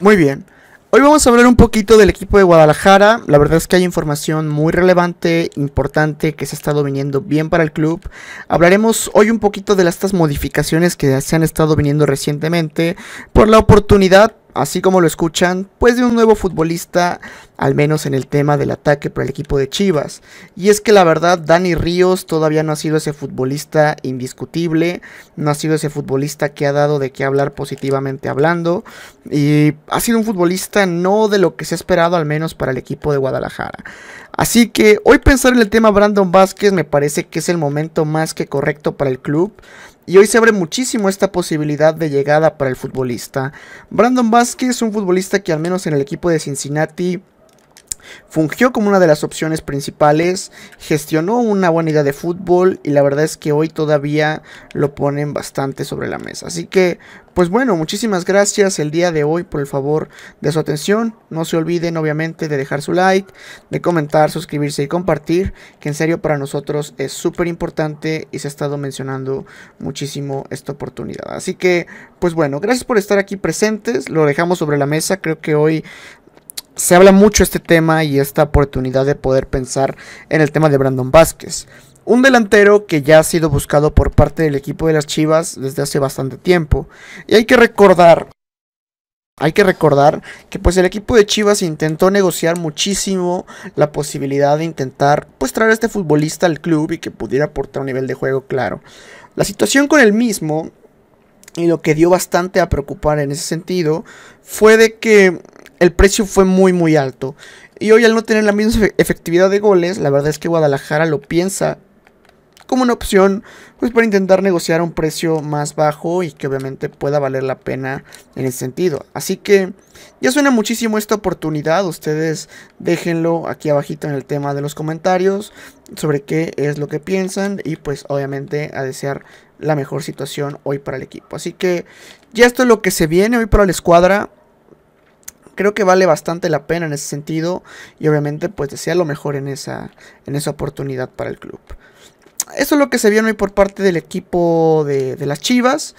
Muy bien. Hoy vamos a hablar un poquito del equipo de Guadalajara. La verdad es que hay información muy relevante, importante, que se ha estado viniendo bien para el club. Hablaremos hoy un poquito de estas modificaciones que se han estado viniendo recientemente por la oportunidad así como lo escuchan, pues de un nuevo futbolista, al menos en el tema del ataque para el equipo de Chivas. Y es que la verdad, Dani Ríos todavía no ha sido ese futbolista indiscutible, no ha sido ese futbolista que ha dado de qué hablar positivamente hablando, y ha sido un futbolista no de lo que se ha esperado, al menos para el equipo de Guadalajara. Así que hoy pensar en el tema Brandon Vázquez me parece que es el momento más que correcto para el club y hoy se abre muchísimo esta posibilidad de llegada para el futbolista. Brandon Vázquez, un futbolista que al menos en el equipo de Cincinnati fungió como una de las opciones principales, gestionó una buena idea de fútbol y la verdad es que hoy todavía lo ponen bastante sobre la mesa. Así que, pues bueno, muchísimas gracias el día de hoy por el favor de su atención. No se olviden obviamente de dejar su like, de comentar, suscribirse y compartir, que en serio para nosotros es súper importante y se ha estado mencionando muchísimo esta oportunidad. Así que, pues bueno, gracias por estar aquí presentes, lo dejamos sobre la mesa, creo que hoy se habla mucho este tema y esta oportunidad de poder pensar en el tema de Brandon Vázquez. Un delantero que ya ha sido buscado por parte del equipo de las Chivas desde hace bastante tiempo. Y hay que recordar, hay que recordar que pues el equipo de Chivas intentó negociar muchísimo la posibilidad de intentar pues traer a este futbolista al club y que pudiera aportar un nivel de juego claro. La situación con el mismo y lo que dio bastante a preocupar en ese sentido fue de que el precio fue muy muy alto. Y hoy al no tener la misma efectividad de goles, la verdad es que Guadalajara lo piensa como una opción pues para intentar negociar un precio más bajo y que obviamente pueda valer la pena en ese sentido. Así que ya suena muchísimo esta oportunidad, ustedes déjenlo aquí abajito en el tema de los comentarios sobre qué es lo que piensan y pues obviamente a desear la mejor situación hoy para el equipo. Así que ya esto es lo que se viene hoy para la escuadra creo que vale bastante la pena en ese sentido y obviamente pues desea lo mejor en esa, en esa oportunidad para el club. Eso es lo que se vio hoy por parte del equipo de, las Chivas.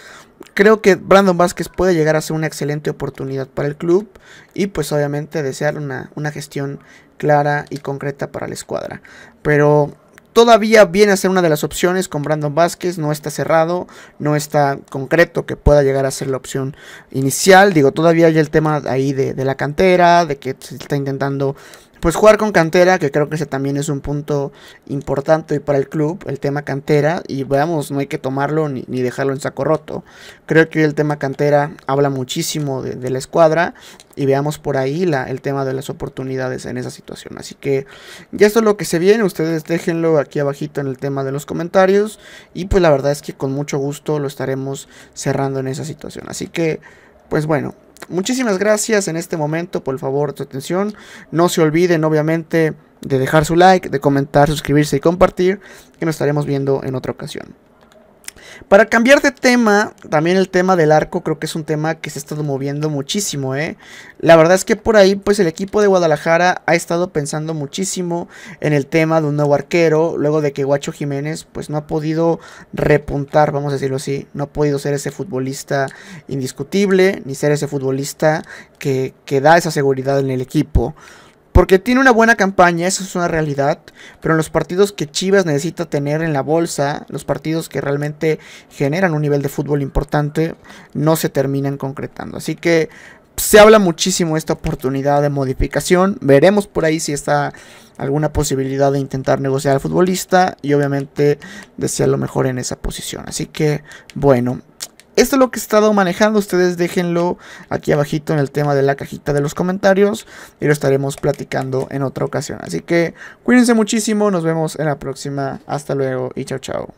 Creo que Brandon Vázquez puede llegar a ser una excelente oportunidad para el club y pues obviamente desear una, una gestión clara y concreta para la escuadra. Pero Todavía viene a ser una de las opciones con Brandon Vázquez, no está cerrado, no está concreto que pueda llegar a ser la opción inicial. Digo, todavía hay el tema ahí de, de la cantera, de que se está intentando pues jugar con cantera, que creo que ese también es un punto importante para el club, el tema cantera, y veamos, no hay que tomarlo ni, dejarlo en saco roto. Creo que el tema cantera habla muchísimo de, la escuadra y veamos por ahí la, el tema de las oportunidades en esa situación. Así que ya esto es lo que se viene, ustedes déjenlo aquí abajito en el tema de los comentarios y pues la verdad es que con mucho gusto lo estaremos cerrando en esa situación. Así que pues bueno, muchísimas gracias en este momento por favor tu atención. No se olviden obviamente de dejar su like, de comentar, suscribirse y compartir, que nos estaremos viendo en otra ocasión. Para cambiar de tema, también el tema del arco creo que es un tema que se ha estado moviendo muchísimo, ¿eh? La verdad es que por ahí, pues el equipo de Guadalajara ha estado pensando muchísimo en el tema de un nuevo arquero, luego de que Guacho Jiménez, pues no ha podido repuntar, vamos a decirlo así, no ha podido ser ese futbolista indiscutible, ni ser ese futbolista que, que da esa seguridad en el equipo. Porque tiene una buena campaña, eso es una realidad, pero en los partidos que Chivas necesita tener en la bolsa, los partidos que realmente generan un nivel de fútbol importante, no se terminan concretando. Así que se habla muchísimo de esta oportunidad de modificación, veremos por ahí si está alguna posibilidad de intentar negociar al futbolista y obviamente desear lo mejor en esa posición. Así que bueno, esto es lo que he estado manejando. Ustedes déjenlo aquí abajito en el tema de la cajita de los comentarios. Y lo estaremos platicando en otra ocasión. Así que cuídense muchísimo. Nos vemos en la próxima. Hasta luego y chao chao.